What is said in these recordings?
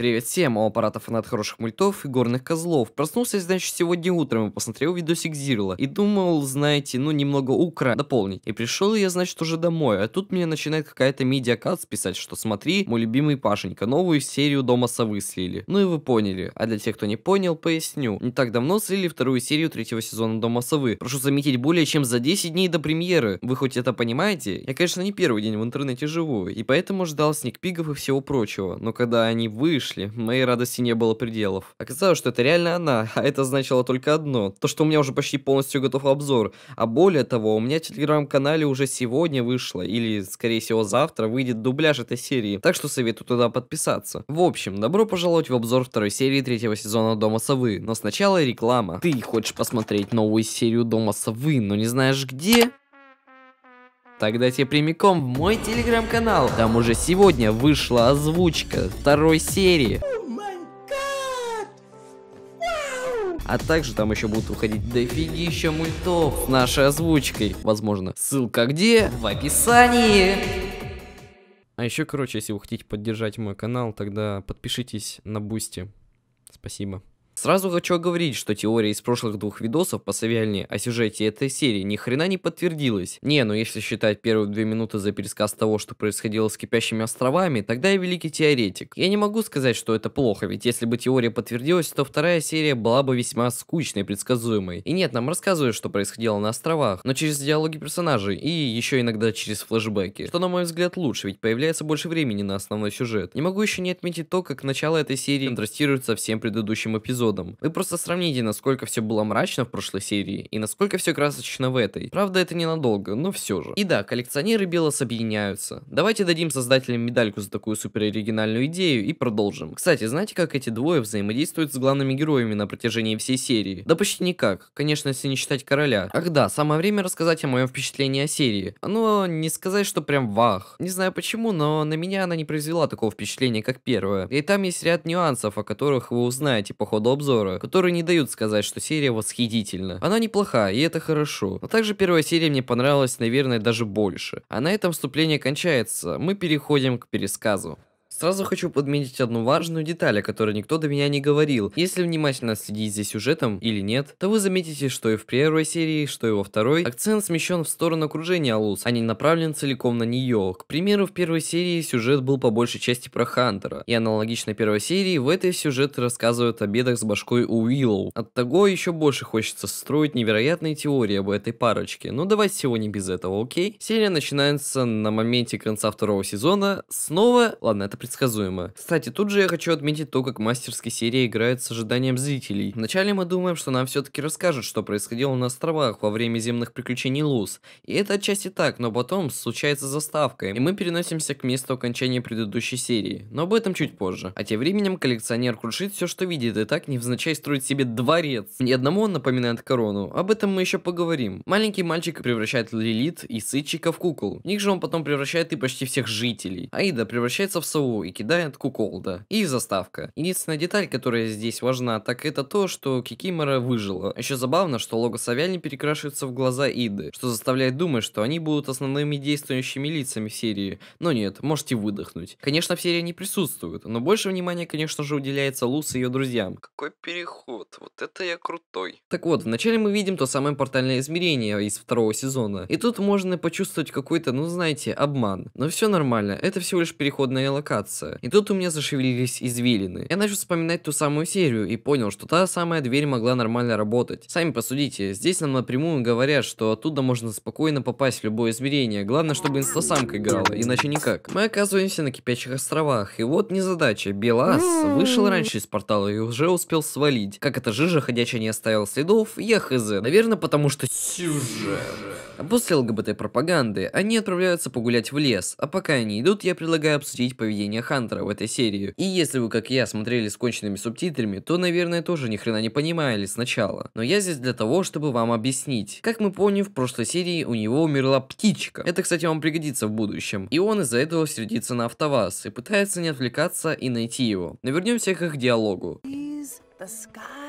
Привет всем, у аппаратов фанат хороших мультов и горных козлов. Проснулся я, значит, сегодня утром и посмотрел видосик Зирла. И думал, знаете, ну немного укра дополнить. И пришел я, значит, уже домой. А тут мне начинает какая-то медиакат писать, что смотри, мой любимый Пашенька, новую серию Дома Совы слили. Ну и вы поняли. А для тех, кто не понял, поясню. Не так давно слили вторую серию третьего сезона Дома Совы. Прошу заметить, более чем за 10 дней до премьеры. Вы хоть это понимаете? Я, конечно, не первый день в интернете живу. И поэтому ждал сникпигов и всего прочего. Но когда они вышли, вышли. Моей радости не было пределов. Оказалось, что это реально она, а это значило только одно. То, что у меня уже почти полностью готов обзор. А более того, у меня в телеграм-канале уже сегодня вышло, или, скорее всего, завтра выйдет дубляж этой серии. Так что советую туда подписаться. В общем, добро пожаловать в обзор второй серии третьего сезона Дома Совы. Но сначала реклама. Ты хочешь посмотреть новую серию Дома Совы, но не знаешь где? Тогда тебе прямиком в мой телеграм-канал. Там уже сегодня вышла озвучка второй серии. А также там еще будут выходить дофигища мультов с нашей озвучкой. Возможно, ссылка где? В описании. А еще, короче, если вы хотите поддержать мой канал, тогда подпишитесь на Бусти. Спасибо. Сразу хочу оговорить, что теория из прошлых двух видосов по Савиальне о сюжете этой серии ни хрена не подтвердилась. Не, ну если считать первые две минуты за пересказ того, что происходило с кипящими островами, тогда я великий теоретик. Я не могу сказать, что это плохо, ведь если бы теория подтвердилась, то вторая серия была бы весьма скучной и предсказуемой. И нет, нам рассказывают, что происходило на островах, но через диалоги персонажей и еще иногда через флешбеки. Что на мой взгляд лучше, ведь появляется больше времени на основной сюжет. Не могу еще не отметить то, как начало этой серии контрастирует со всем предыдущим эпизодом эпизодом. Вы просто сравните, насколько все было мрачно в прошлой серии и насколько все красочно в этой. Правда, это ненадолго, но все же. И да, коллекционеры Белос объединяются. Давайте дадим создателям медальку за такую супер оригинальную идею и продолжим. Кстати, знаете, как эти двое взаимодействуют с главными героями на протяжении всей серии? Да почти никак, конечно, если не считать короля. Ах да, самое время рассказать о моем впечатлении о серии. Оно ну, не сказать, что прям вах. Не знаю почему, но на меня она не произвела такого впечатления, как первая. И там есть ряд нюансов, о которых вы узнаете по ходу обзора, которые не дают сказать, что серия восхитительна. Она неплоха, и это хорошо. Но а также первая серия мне понравилась, наверное, даже больше. А на этом вступление кончается. Мы переходим к пересказу. Сразу хочу подметить одну важную деталь, о которой никто до меня не говорил. Если внимательно следить за сюжетом или нет, то вы заметите, что и в первой серии, что и во второй, акцент смещен в сторону окружения Алус, а не направлен целиком на нее. К примеру, в первой серии сюжет был по большей части про Хантера, и аналогично первой серии в этой сюжет рассказывают о бедах с башкой у Уиллоу. От того еще больше хочется строить невероятные теории об этой парочке, но давайте сегодня без этого, окей? Серия начинается на моменте конца второго сезона, снова, ладно, это предсказуемо. Кстати, тут же я хочу отметить то, как мастерская серия играет с ожиданием зрителей. Вначале мы думаем, что нам все-таки расскажут, что происходило на островах во время земных приключений Луз. И это отчасти так, но потом случается заставка, и мы переносимся к месту окончания предыдущей серии. Но об этом чуть позже. А тем временем коллекционер крушит все, что видит, и так невзначай строит себе дворец. Ни одному он напоминает корону, об этом мы еще поговорим. Маленький мальчик превращает Лилит и сытчика в кукол. В них же он потом превращает и почти всех жителей. Аида превращается в сову и кидает Куколда. И заставка. Единственная деталь, которая здесь важна, так это то, что Кикимора выжила. Еще забавно, что лого Савяльни перекрашивается в глаза Иды, что заставляет думать, что они будут основными действующими лицами серии. Но нет, можете выдохнуть. Конечно, в серии они присутствуют, но больше внимания, конечно же, уделяется Лус и ее друзьям. Какой переход, вот это я крутой. Так вот, вначале мы видим то самое портальное измерение из второго сезона. И тут можно почувствовать какой-то, ну знаете, обман. Но все нормально, это всего лишь переходная локация подняться. И тут у меня зашевелились извилины. Я начал вспоминать ту самую серию и понял, что та самая дверь могла нормально работать. Сами посудите, здесь нам напрямую говорят, что оттуда можно спокойно попасть в любое измерение. Главное, чтобы инстасамка играла, иначе никак. Мы оказываемся на кипячих островах, и вот незадача. Белас вышел раньше из портала и уже успел свалить. Как это жижа ходячая не оставила следов, я хз. Наверное, потому что сюжет. А после ЛГБТ-пропаганды они отправляются погулять в лес, а пока они идут, я предлагаю обсудить поведение повествования Хантера в этой серии. И если вы, как я, смотрели с конченными субтитрами, то, наверное, тоже ни хрена не понимали сначала. Но я здесь для того, чтобы вам объяснить. Как мы помним, в прошлой серии у него умерла птичка. Это, кстати, вам пригодится в будущем. И он из-за этого сердится на автоваз и пытается не отвлекаться и найти его. Но вернемся к их диалогу. The sky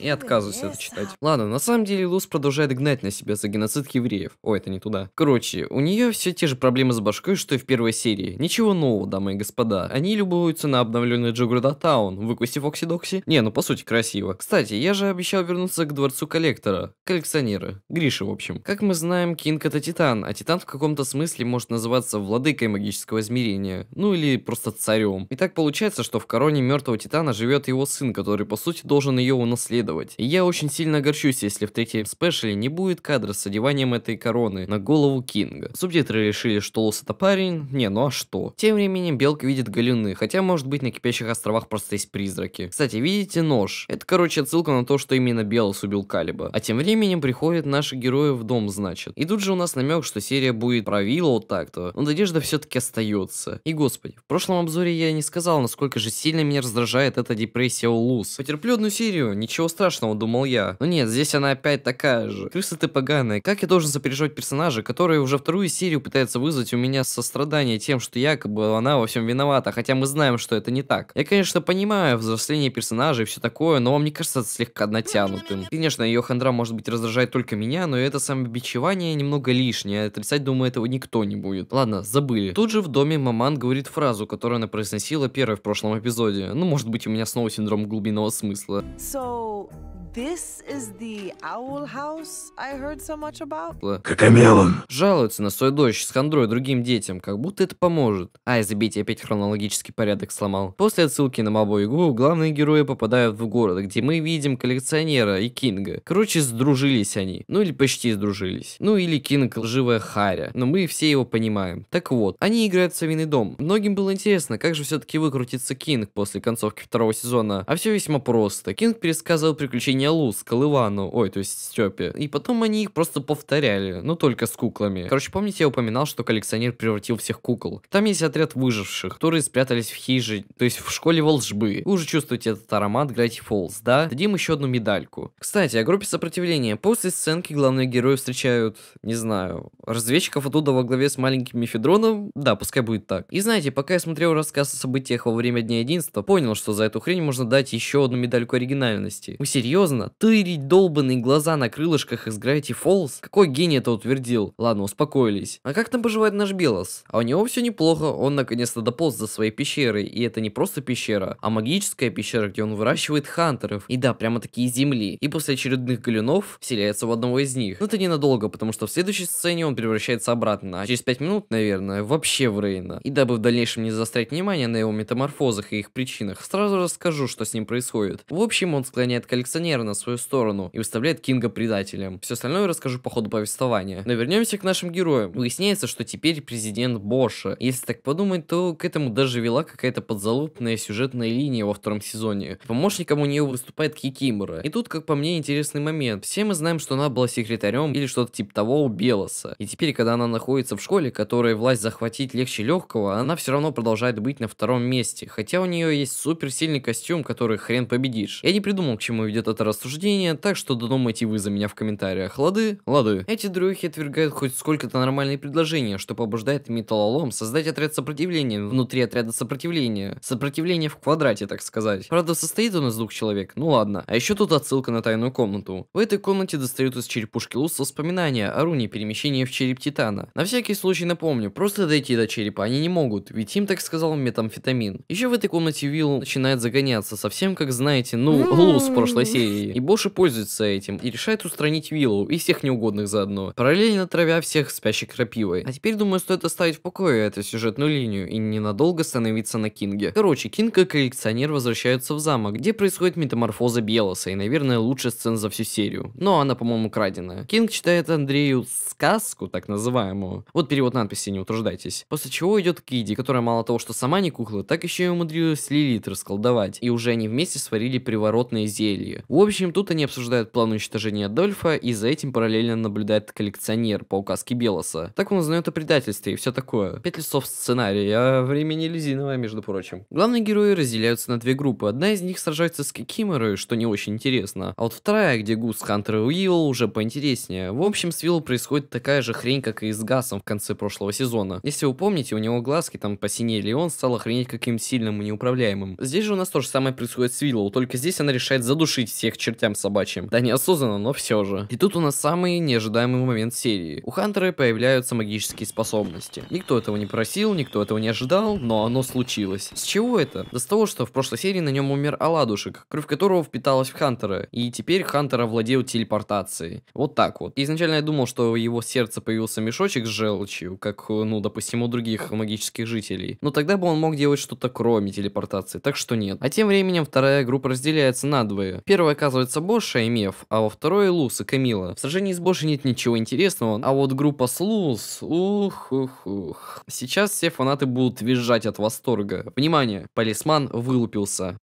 и отказываюсь это читать. Ладно, на самом деле Лус продолжает гнать на себя за геноцид евреев. О, это не туда. Короче, у нее все те же проблемы с башкой, что и в первой серии. Ничего нового, дамы и господа. Они любуются на обновленный Джогурда Таун, выкусив Оксидокси. Не, ну по сути красиво. Кстати, я же обещал вернуться к дворцу коллектора, коллекционера, Гриша, в общем. Как мы знаем, Кинг это Титан, а Титан в каком-то смысле может называться владыкой магического измерения, ну или просто царем. И так получается, что в короне мертвого Титана живет его сын, который по сути должен ее унаследовать следовать. И я очень сильно огорчусь, если в третьем спешле не будет кадра с одеванием этой короны на голову Кинга. Субтитры решили, что Лос это парень, не, ну а что? Тем временем Белка видит Галюны, хотя может быть на Кипящих островах просто есть призраки. Кстати, видите нож? Это короче отсылка на то, что именно Белос убил Калиба. А тем временем приходят наши герои в дом, значит. И тут же у нас намек, что серия будет про вот так-то, но надежда все-таки остается. И господи, в прошлом обзоре я не сказал, насколько же сильно меня раздражает эта депрессия у Луз. Потерплю одну серию, ничего страшного страшного, думал я. Но ну нет, здесь она опять такая же. Крыса ты поганая. Как я должен сопереживать персонажа, который уже вторую серию пытается вызвать у меня сострадание тем, что якобы она во всем виновата, хотя мы знаем, что это не так. Я, конечно, понимаю взросление персонажа и все такое, но вам мне кажется, это слегка натянутым. Конечно, ее хандра может быть раздражает только меня, но это самобичевание немного лишнее. Отрицать, думаю, этого никто не будет. Ладно, забыли. Тут же в доме маман говорит фразу, которую она произносила первой в прошлом эпизоде. Ну, может быть, у меня снова синдром глубинного смысла. So... う This is the owl house I heard so much about? Кокомелон. Жалуется на свою дочь с хандрой другим детям, как будто это поможет. Ай, забейте, опять хронологический порядок сломал. После отсылки на Мабо игру главные герои попадают в город, где мы видим коллекционера и Кинга. Короче, сдружились они. Ну или почти сдружились. Ну или Кинг лживая харя. Но мы все его понимаем. Так вот, они играют в Совиный дом. Многим было интересно, как же все-таки выкрутится Кинг после концовки второго сезона. А все весьма просто. Кинг пересказывал приключения гениалу с Колывану, ой, то есть Степе. И потом они их просто повторяли, но ну, только с куклами. Короче, помните, я упоминал, что коллекционер превратил всех кукол? Там есть отряд выживших, которые спрятались в хижине, то есть в школе волжбы. Вы уже чувствуете этот аромат Грати Фолз, да? Дадим еще одну медальку. Кстати, о группе сопротивления. После сценки главные герои встречают, не знаю, разведчиков оттуда во главе с маленьким мифедроном? Да, пускай будет так. И знаете, пока я смотрел рассказ о событиях во время Дня Единства, понял, что за эту хрень можно дать еще одну медальку оригинальности. Вы серьезно? серьезно? Тырить долбанные глаза на крылышках из Gravity Falls? Какой гений это утвердил? Ладно, успокоились. А как там поживает наш Белос? А у него все неплохо, он наконец-то дополз за своей пещерой, и это не просто пещера, а магическая пещера, где он выращивает хантеров, и да, прямо такие земли, и после очередных галюнов вселяется в одного из них. Но это ненадолго, потому что в следующей сцене он превращается обратно, а через 5 минут, наверное, вообще в Рейна. И дабы в дальнейшем не заострять внимание на его метаморфозах и их причинах, сразу расскажу, что с ним происходит. В общем, он склоняет коллекционера Мейнера на свою сторону и выставляет Кинга предателем. Все остальное расскажу по ходу повествования. Но вернемся к нашим героям. Выясняется, что теперь президент Боша. Если так подумать, то к этому даже вела какая-то подзалупная сюжетная линия во втором сезоне. Помощником у нее выступает Кикимора. И тут, как по мне, интересный момент. Все мы знаем, что она была секретарем или что-то типа того у Белоса. И теперь, когда она находится в школе, которой власть захватить легче легкого, она все равно продолжает быть на втором месте. Хотя у нее есть суперсильный костюм, который хрен победишь. Я не придумал, к чему ведет этот рассуждения, так что додумайте вы за меня в комментариях. Лады? Лады. Эти дрюхи отвергают хоть сколько-то нормальные предложения, что побуждает металлолом создать отряд сопротивления внутри отряда сопротивления. Сопротивление в квадрате, так сказать. Правда, состоит он из двух человек, ну ладно. А еще тут отсылка на тайную комнату. В этой комнате достают из черепушки Лус воспоминания о руне перемещения в череп Титана. На всякий случай напомню, просто дойти до черепа они не могут, ведь им так сказал метамфетамин. Еще в этой комнате Вилл начинает загоняться, совсем как, знаете, ну, Лус в прошлой серии. России. И Боши пользуется этим и решает устранить Виллу и всех неугодных заодно, параллельно травя всех спящих крапивой. А теперь, думаю, стоит оставить в покое эту сюжетную линию и ненадолго становиться на Кинге. Короче, Кинг и коллекционер возвращаются в замок, где происходит метаморфоза Белоса и, наверное, лучшая сцена за всю серию. Но она, по-моему, краденая. Кинг читает Андрею сказку, так называемую. Вот перевод надписи, не утруждайтесь. После чего идет Киди, которая мало того, что сама не кукла, так еще и умудрилась Лилит расколдовать. И уже они вместе сварили приворотное зелье. В общем, тут они обсуждают план уничтожения Адольфа, и за этим параллельно наблюдает коллекционер по указке Белоса. Так он узнает о предательстве и все такое. Пять листов сценария, а время не резиновое, между прочим. Главные герои разделяются на две группы. Одна из них сражается с Кикиморой, что не очень интересно. А вот вторая, где Гус, Хантер и Уилл, уже поинтереснее. В общем, с Уилл происходит такая же хрень, как и с Гасом в конце прошлого сезона. Если вы помните, у него глазки там посинели, и он стал охренеть каким сильным и неуправляемым. Здесь же у нас то же самое происходит с Уиллоу, только здесь она решает задушить всех чертям собачьим. Да неосознанно, но все же. И тут у нас самый неожидаемый момент серии. У Хантера появляются магические способности. Никто этого не просил, никто этого не ожидал, но оно случилось. С чего это? Да с того, что в прошлой серии на нем умер Аладушек, кровь которого впиталась в Хантера, и теперь Хантер овладел телепортацией. Вот так вот. изначально я думал, что у его сердца появился мешочек с желчью, как, ну, допустим, у других магических жителей. Но тогда бы он мог делать что-то кроме телепортации, так что нет. А тем временем вторая группа разделяется на двое. Первая оказывается Оказывается, Боша и Меф, а во второй Лус и Камила. В сражении с Бошей нет ничего интересного, а вот группа с Лус, ух, ух, ух. Сейчас все фанаты будут визжать от восторга. Внимание, полисман вылупился.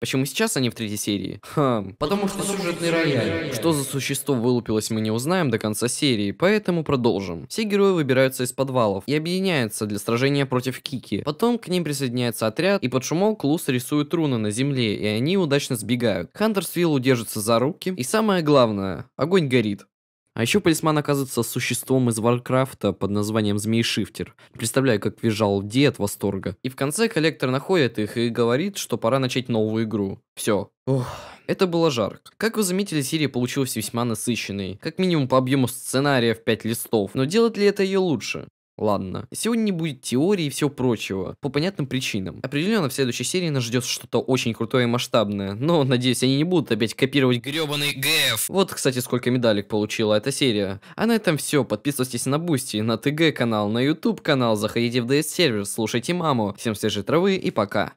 Почему сейчас они в третьей серии? Хм, потому что сюжетный рояль. Что за существо вылупилось, мы не узнаем до конца серии, поэтому продолжим. Все герои выбираются из подвалов и объединяются для сражения против Кики. Потом к ним присоединяется отряд, и под шумок Лус рисует руны на земле, и они удачно сбегают. Хантер с за руки, и самое главное, огонь горит. А еще полисман оказывается существом из Варкрафта под названием Змей Змейшифтер. Представляю, как визжал дед восторга. И в конце коллектор находит их и говорит, что пора начать новую игру. Все. Ух. Это было жарко. Как вы заметили, серия получилась весьма насыщенной. Как минимум по объему сценария в 5 листов. Но делает ли это ее лучше? Ладно. Сегодня не будет теории и всего прочего, по понятным причинам. Определенно в следующей серии нас ждет что-то очень крутое и масштабное, но, надеюсь, они не будут опять копировать гребаный ГФ. Вот, кстати, сколько медалек получила эта серия. А на этом все. Подписывайтесь на Бусти, на ТГ канал, на YouTube канал, заходите в DS сервер, слушайте маму. Всем свежей травы и пока.